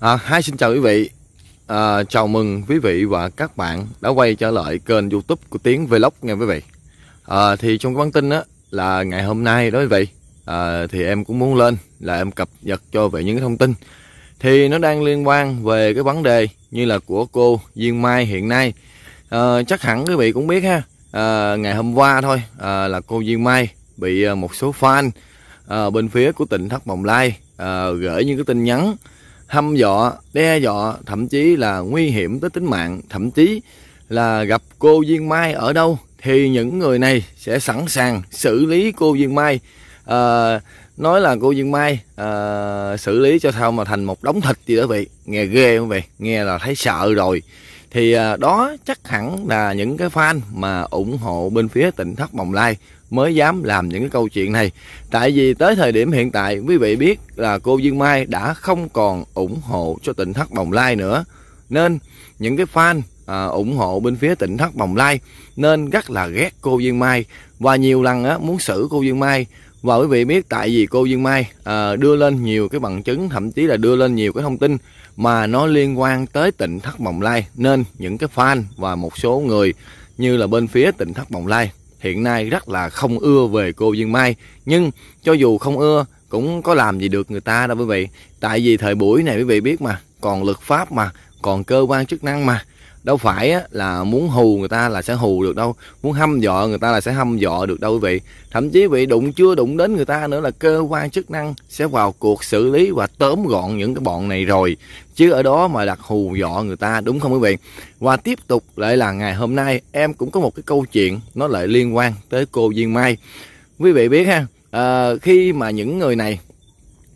À, hi xin chào quý vị à, Chào mừng quý vị và các bạn đã quay trở lại kênh youtube của Tiến Vlog nha quý vị à, Thì trong cái bản tin đó là ngày hôm nay đó quý vị à, Thì em cũng muốn lên là em cập nhật cho về những cái thông tin Thì nó đang liên quan về cái vấn đề như là của cô Duyên Mai hiện nay à, Chắc hẳn quý vị cũng biết ha à, Ngày hôm qua thôi à, là cô Duyên Mai bị à, một số fan à, bên phía của tỉnh Thất Bồng Lai à, gửi những cái tin nhắn hâm dọa, đe dọa, thậm chí là nguy hiểm tới tính mạng, thậm chí là gặp cô Duyên Mai ở đâu thì những người này sẽ sẵn sàng xử lý cô Duyên Mai. À, nói là cô duyên Mai à, xử lý cho sao mà thành một đống thịt gì đó vậy nghe ghê không vậy nghe là thấy sợ rồi thì à, đó chắc hẳn là những cái fan mà ủng hộ bên phía tỉnh thất bồng lai mới dám làm những cái câu chuyện này. Tại vì tới thời điểm hiện tại quý vị biết là cô Dương Mai đã không còn ủng hộ cho tỉnh Thất Bồng Lai nữa. Nên những cái fan à, ủng hộ bên phía tỉnh Thất Bồng Lai nên rất là ghét cô Dương Mai và nhiều lần á, muốn xử cô Dương Mai và quý vị biết tại vì cô Dương Mai à, đưa lên nhiều cái bằng chứng thậm chí là đưa lên nhiều cái thông tin mà nó liên quan tới tỉnh Thất Bồng Lai nên những cái fan và một số người như là bên phía tỉnh Thất Bồng Lai hiện nay rất là không ưa về cô Dương Mai nhưng cho dù không ưa cũng có làm gì được người ta đâu quý vị tại vì thời buổi này quý vị biết mà còn luật pháp mà còn cơ quan chức năng mà đâu phải á, là muốn hù người ta là sẽ hù được đâu muốn hâm dọa người ta là sẽ hâm dọa được đâu quý vị thậm chí vị đụng chưa đụng đến người ta nữa là cơ quan chức năng sẽ vào cuộc xử lý và tóm gọn những cái bọn này rồi chứ ở đó mà đặt hù dọa người ta đúng không quý vị và tiếp tục lại là ngày hôm nay em cũng có một cái câu chuyện nó lại liên quan tới cô Diên Mai quý vị biết ha à, khi mà những người này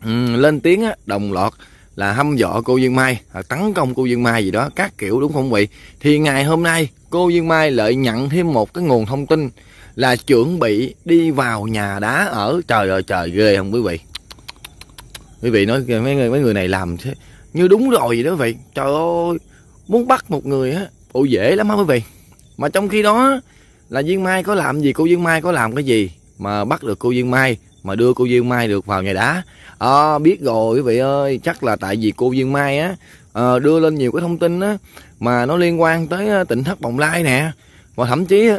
um, lên tiếng á, đồng loạt là hâm dọ cô Dương Mai hoặc à, tấn công cô Dương Mai gì đó các kiểu đúng không quý vị thì ngày hôm nay cô Dương Mai lại nhận thêm một cái nguồn thông tin là chuẩn bị đi vào nhà đá ở trời ơi trời ghê không quý vị quý vị nói mấy người mấy người này làm thế như đúng rồi vậy đó vậy trời ơi muốn bắt một người á ồ dễ lắm á quý vị mà trong khi đó là Dương Mai có làm gì cô Dương Mai có làm cái gì mà bắt được cô Dương Mai mà đưa cô Duyên Mai được vào nhà đá à, biết rồi quý vị ơi chắc là tại vì cô Duyên Mai á à, đưa lên nhiều cái thông tin á mà nó liên quan tới ờ, tỉnh thất bồng lai nè và thậm chí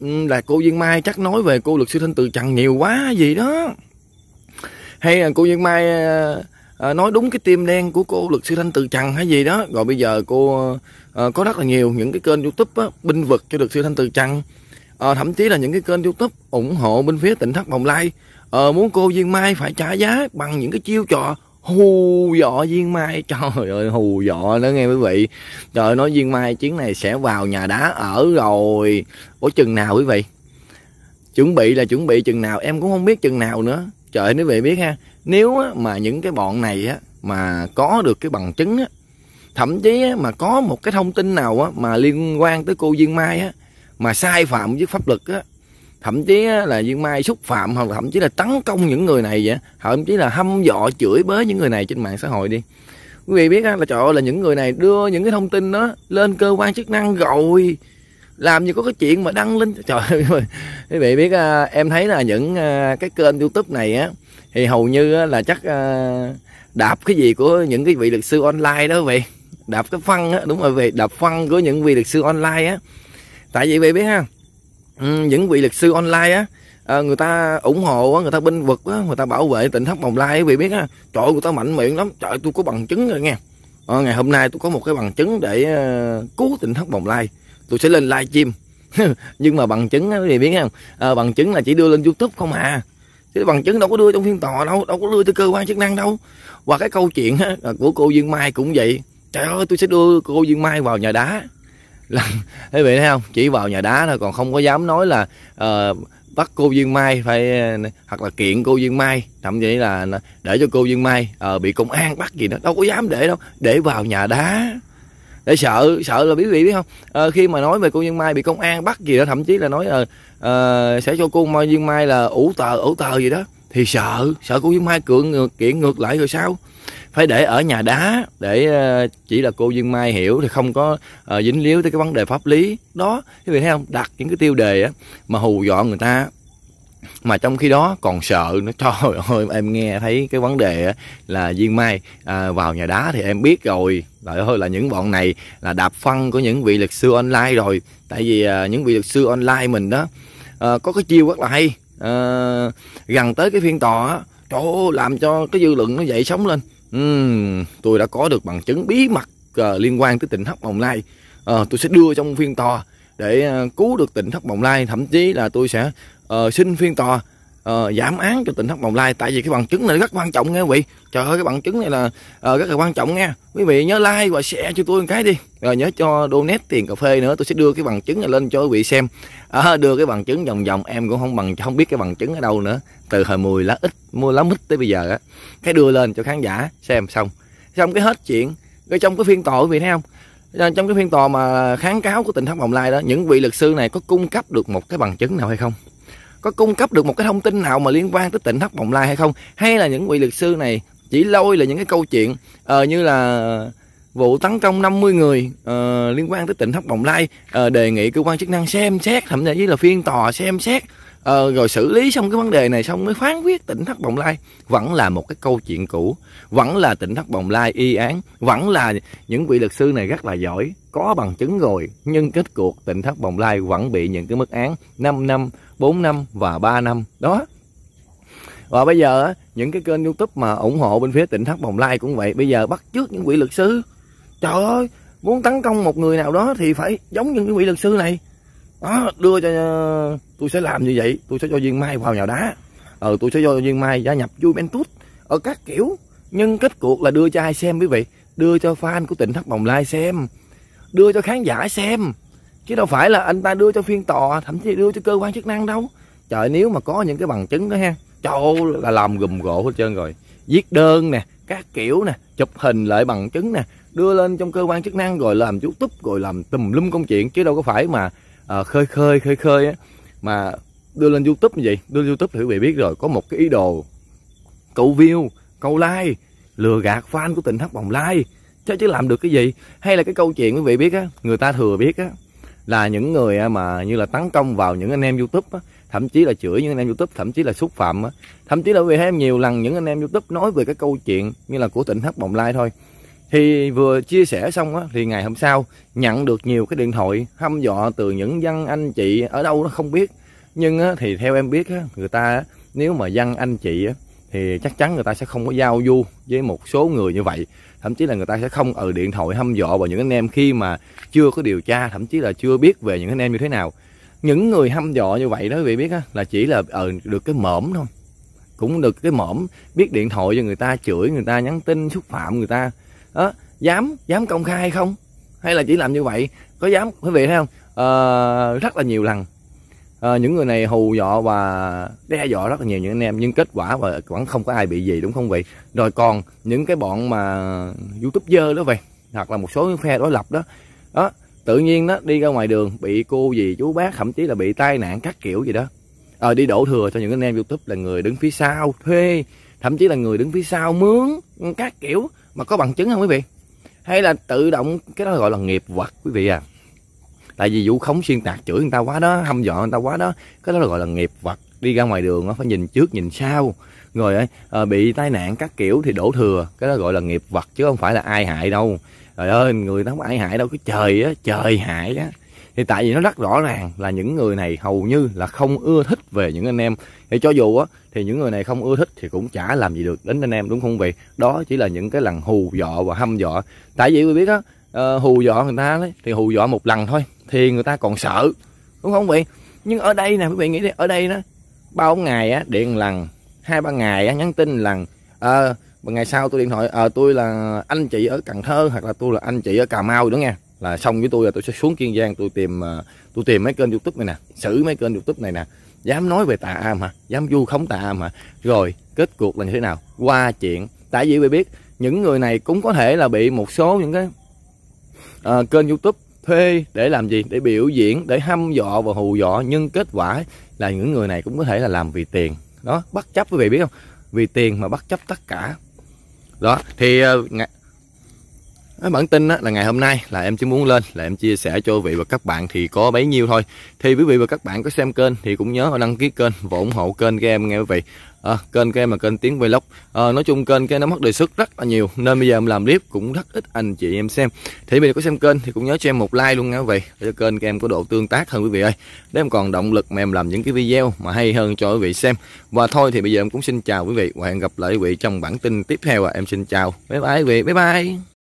ừ, là cô Duyên Mai chắc nói về cô luật sư Thanh Từ Trần nhiều quá gì đó hay là cô Duyên Mai à, nói đúng cái tim đen của cô luật sư Thanh Từ Trần hay gì đó rồi bây giờ cô à, có rất là nhiều những cái kênh YouTube á, binh vực cho luật sư Thanh Từ Trần à, thậm chí là những cái kênh YouTube ủng hộ bên phía tỉnh thất bồng lai ờ, muốn cô Duyên Mai phải trả giá bằng những cái chiêu trò hù dọ Duyên Mai trời ơi hù dọ đó nghe quý vị trời nói Duyên Mai chuyến này sẽ vào nhà đá ở rồi ủa chừng nào quý vị chuẩn bị là chuẩn bị chừng nào em cũng không biết chừng nào nữa trời nếu quý vị biết ha nếu mà những cái bọn này á mà có được cái bằng chứng á thậm chí mà có một cái thông tin nào á mà liên quan tới cô Duyên Mai á mà sai phạm với pháp luật á thậm chí là dương mai xúc phạm hoặc là thậm chí là tấn công những người này vậy thậm chí là hâm dọa chửi bới những người này trên mạng xã hội đi quý vị biết là trời là những người này đưa những cái thông tin đó lên cơ quan chức năng rồi làm gì có cái chuyện mà đăng lên trời ơi quý vị biết à, em thấy là những à, cái kênh youtube này á thì hầu như là chắc à, đạp cái gì của những cái vị luật sư online đó quý vị đạp cái phân á đúng rồi về đạp phân của những vị luật sư online á tại vì quý vị biết ha Ừ, những vị luật sư online á à, người ta ủng hộ người ta binh vực người ta bảo vệ tỉnh thất bồng lai vì biết á trời người ta mạnh miệng lắm trời tôi có bằng chứng rồi nghe à, ngày hôm nay tôi có một cái bằng chứng để ờ, cứu tỉnh thất bồng lai tôi sẽ lên live stream nhưng mà bằng chứng thì biết không à, bằng chứng là chỉ đưa lên youtube không à chứ bằng chứng đâu có đưa trong phiên tòa đâu đâu có đưa tới cơ quan chức năng đâu và cái câu chuyện của cô dương mai cũng vậy trời ơi tôi sẽ đưa cô dương mai vào nhà đá là quý vị thấy không chỉ vào nhà đá thôi còn không có dám nói là uh, bắt cô Duyên Mai phải ờ, hoặc là kiện cô Duyên Mai thậm chí là để cho cô Duyên Mai uh, bị công an bắt gì đó đâu có dám để đâu để vào nhà đá để sợ sợ là quý vị biết không à, khi mà nói về cô Duyên Mai bị công an bắt gì đó thậm chí là nói à, à, sẽ cho cô Mai Duyên Mai là ủ tờ ủ tờ gì đó thì sợ sợ cô Duyên Mai cưỡng ngược kiện ngược lại rồi sao phải để ở nhà đá để ờ, chỉ là cô Dương Mai hiểu thì không có ờ, dính líu tới cái vấn đề pháp lý đó quý vị thấy không đặt những cái tiêu đề á mà hù dọa người ta mà trong khi đó còn sợ nó trời ơi em nghe thấy cái vấn đề là viên mai à, vào nhà đá thì em biết rồi trời ơi là những bọn này là đạp phân của những vị luật sư online rồi tại vì à, những vị luật sư online mình đó à, có cái chiêu rất là hay à, gần tới cái phiên tòa á trời ơi, làm cho cái dư luận nó dậy sóng lên uhm, tôi đã có được bằng chứng bí mật uh, liên quan tới tỉnh thất Bồng Lai uh, tôi sẽ đưa trong phiên tòa để uh, cứu được tỉnh thất Bồng Lai thậm chí là tôi sẽ uh, xin phiên tòa uh, giảm án cho tỉnh Thất Bồng Lai tại vì cái bằng chứng này rất quan trọng nghe quý vị trời ơi cái bằng chứng này là uh, rất là quan trọng nghe quý vị nhớ like và share cho tôi một cái đi rồi ờ, nhớ cho donate tiền cà phê nữa tôi sẽ đưa cái bằng chứng này lên cho quý vị xem à, đưa cái bằng chứng vòng vòng em cũng không bằng không biết cái bằng chứng ở đâu nữa từ hồi mùi lá ít mua lá mít tới bây giờ á cái đưa lên cho khán giả xem xong xong cái hết chuyện rồi trong cái phiên tòa quý vị thấy không trong cái phiên tòa mà kháng cáo của tỉnh Thất Bồng Lai đó những vị luật sư này có cung cấp được một cái bằng chứng nào hay không có cung cấp được một cái thông tin nào mà liên quan tới tỉnh thất bồng lai hay không hay là những vị luật sư này chỉ lôi là những cái câu chuyện uh, như là vụ tấn công 50 người uh, liên quan tới tỉnh thất bồng lai uh, đề nghị cơ quan chức năng xem xét thậm chí là phiên tòa xem xét ờ, rồi xử lý xong cái vấn đề này xong mới phán quyết tỉnh thất bồng lai vẫn là một cái câu chuyện cũ vẫn là tỉnh thất bồng lai y án vẫn là những vị luật sư này rất là giỏi có bằng chứng rồi nhưng kết cuộc tỉnh thất bồng lai vẫn bị những cái mức án 5 năm 4 năm và 3 năm đó và bây giờ những cái kênh youtube mà ủng hộ bên phía tỉnh thất bồng lai cũng vậy bây giờ bắt trước những vị luật sư trời ơi muốn tấn công một người nào đó thì phải giống như những vị luật sư này đó đưa cho ờ, tôi sẽ làm như vậy tôi sẽ cho viên mai vào nhà đá ờ tôi sẽ cho viên mai gia nhập vui Juventus ở các kiểu nhưng kết cuộc là đưa cho ai xem quý vị đưa cho fan của tỉnh thất bồng lai xem đưa cho khán giả xem chứ đâu phải là anh ta đưa cho phiên tòa thậm chí đưa cho cơ quan chức năng đâu trời nếu mà có những cái bằng chứng đó ha trời là làm gùm gỗ hết trơn rồi viết đơn nè các kiểu nè chụp hình lại bằng chứng nè đưa lên trong cơ quan chức năng rồi làm youtube rồi làm tùm lum công chuyện chứ đâu có phải mà uh, khơi khơi khơi khơi á mà đưa lên youtube như vậy đưa lên youtube thì quý vị biết rồi có một cái ý đồ câu view câu like lừa gạt fan của tỉnh Hắc bồng lai chứ chứ làm được cái gì hay là cái câu chuyện quý vị biết á người ta thừa biết á là những người mà như là tấn công vào những anh em youtube á, thậm chí là chửi những anh em youtube thậm chí là xúc phạm á. thậm chí là vì em nhiều lần những anh em youtube nói về cái câu chuyện như là của tỉnh Hắc bồng lai thôi thì vừa chia sẻ xong á, thì ngày hôm sau nhận được nhiều cái điện thoại hăm dọa từ những dân anh chị ở đâu nó không biết nhưng á, thì theo em biết á, người ta á, nếu mà dân anh chị á, thì chắc chắn người ta sẽ không có giao du với một số người như vậy thậm chí là người ta sẽ không ở ừ, điện thoại hăm dọa vào những anh em khi mà chưa có điều tra thậm chí là chưa biết về những anh em như thế nào những người hăm dọa như vậy đó quý vị biết á, là chỉ là ở ừ, được cái mõm thôi cũng được cái mõm biết điện thoại cho người ta chửi người ta nhắn tin xúc phạm người ta đó dám dám công khai hay không hay là chỉ làm như vậy có dám quý vị thấy không à, rất là nhiều lần à, những người này hù dọ và đe dọa rất là nhiều những anh em nhưng kết quả và vẫn không có ai bị gì đúng không vậy rồi còn những cái bọn mà youtube dơ đó vậy hoặc là một số phe đối lập đó đó tự nhiên đó đi ra ngoài đường bị cô gì chú bác thậm chí là bị tai nạn các kiểu gì đó à, đi đổ thừa cho những anh em youtube là người đứng phía sau thuê thậm chí là người đứng phía sau mướn các kiểu mà có bằng chứng không quý vị hay là tự động cái đó gọi là nghiệp vật quý vị à tại vì vụ khống xuyên tạc chửi người ta quá đó hâm dọa người ta quá đó cái đó là gọi là nghiệp vật đi ra ngoài đường nó phải nhìn trước nhìn sau rồi à, bị tai nạn các kiểu thì đổ thừa cái đó gọi là nghiệp vật chứ không phải là ai hại đâu trời ơi người ta không ai hại đâu cái trời á trời hại á thì tại vì nó rất rõ ràng là những người này hầu như là không ưa thích về những anh em thì cho dù á thì những người này không ưa thích thì cũng chả làm gì được đến anh em đúng không vậy đó chỉ là những cái lần hù dọ và hâm dọ tại vì quý biết á uh, hù dọ người ta đấy thì hù dọ một lần thôi thì người ta còn sợ đúng không vậy nhưng ở đây nè quý vị nghĩ đi ở đây đó bao ngày á điện lần hai ba ngày á nhắn tin lần à, ngày sau tôi điện thoại à, tôi là anh chị ở cần thơ hoặc là tôi là anh chị ở cà mau nữa nha là xong với tôi là tôi sẽ xuống kiên giang tôi tìm à, tôi tìm mấy kênh youtube này nè xử mấy kênh youtube này nè dám nói về tà am hả dám vu khống tà am hả rồi kết cuộc là như thế nào qua chuyện tại vì bị biết những người này cũng có thể là bị một số những cái uh, kênh youtube thuê để làm gì để biểu diễn để hăm dọ và hù dọ nhưng kết quả là những người này cũng có thể là làm vì tiền đó bất chấp quý vị biết không vì tiền mà bất chấp tất cả đó thì uh, Ờ, bản tin là ngày hôm nay là em chỉ muốn lên là em chia sẻ cho vị và các bạn thì có bấy nhiêu thôi thì quý vị và các bạn có xem kênh thì cũng nhớ đăng ký kênh và ủng hộ kênh của em nghe quý vị à, kênh của em là kênh tiếng vlog à, nói chung kênh cái nó mất đề xuất rất là nhiều nên bây giờ em làm clip cũng rất ít anh chị em xem thì bây giờ có xem kênh thì cũng nhớ cho em một like luôn nha quý vị để kênh của em có độ tương tác hơn quý vị ơi để em còn động lực mà em làm những cái video mà hay hơn cho quý vị xem và thôi thì bây giờ em cũng xin chào quý vị và hẹn gặp lại quý vị trong bản tin tiếp theo à. em xin chào bye bye quý vị bye bye